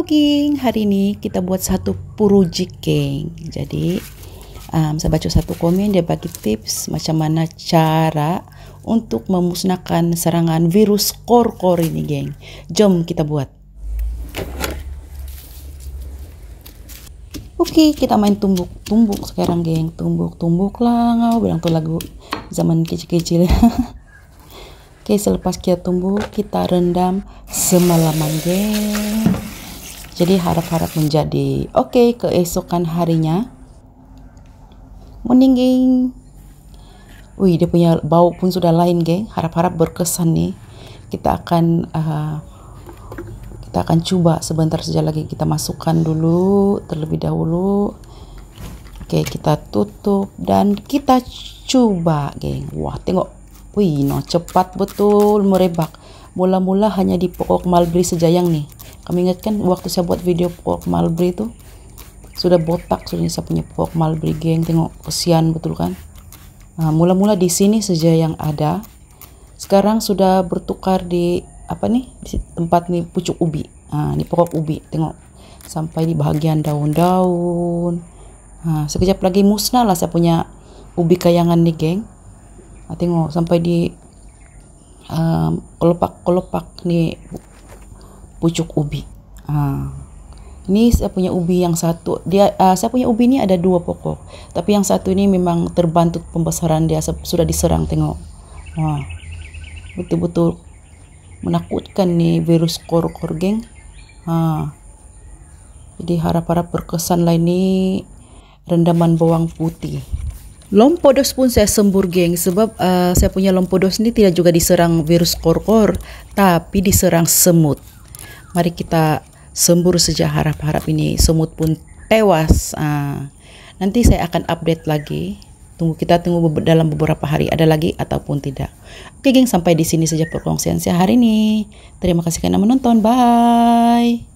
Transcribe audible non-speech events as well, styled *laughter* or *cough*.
Halo hari ini kita buat satu puruji King. Jadi um, saya baca satu komen dia bagi tips macam mana cara untuk memusnahkan serangan virus kor-kor ini geng. Jom kita buat. Oke, okay, kita main tumbuk-tumbuk sekarang geng. Tumbuk-tumbuk lah, ngau bilang tuh lagu zaman kecil-kecil. Oke, *laughs* okay, selepas kita tumbuk, kita rendam semalaman geng. Jadi harap-harap menjadi oke okay, keesokan harinya. geng. Wih, dia punya bau pun sudah lain, geng. Harap-harap berkesan nih. Kita akan uh, kita akan coba sebentar saja lagi kita masukkan dulu terlebih dahulu. Oke, kita tutup dan kita coba, geng. Wah, tengok. Wih, no cepat betul merebak. Mula-mula hanya di pokok malbri sejayang nih. Kami kan waktu saya buat video pork Malbri itu sudah botak sudah saya punya pork Malbri geng tengok kesian betul kan. Nah, mula-mula di sini saja yang ada. Sekarang sudah bertukar di apa nih di tempat nih pucuk ubi. Nah, ini pokok ubi tengok sampai di bagian daun-daun. Nah, sekejap lagi musnah lah saya punya ubi kayangan nih geng. Nah, tengok sampai di um, kelopak-kelopak nih pucuk ubi. Ah. Ini saya punya ubi yang satu, dia uh, saya punya ubi ini ada dua pokok, tapi yang satu ini memang terbantut pembesaran dia sudah diserang tengok. Wah, betul-betul menakutkan nih virus kor-kor, geng. Ah. Jadi harap-harap berkesan lah ini rendaman bawang putih. Lompodos pun saya sembur geng sebab uh, saya punya lompodos ini tidak juga diserang virus kor-kor, tapi diserang semut. Mari kita sembur sejak harap-harap ini semut pun tewas. Ah, nanti saya akan update lagi. Tunggu kita tunggu dalam beberapa hari ada lagi ataupun tidak. Oke, geng sampai di sini saja perkongsian saya hari ini. Terima kasih karena menonton. Bye.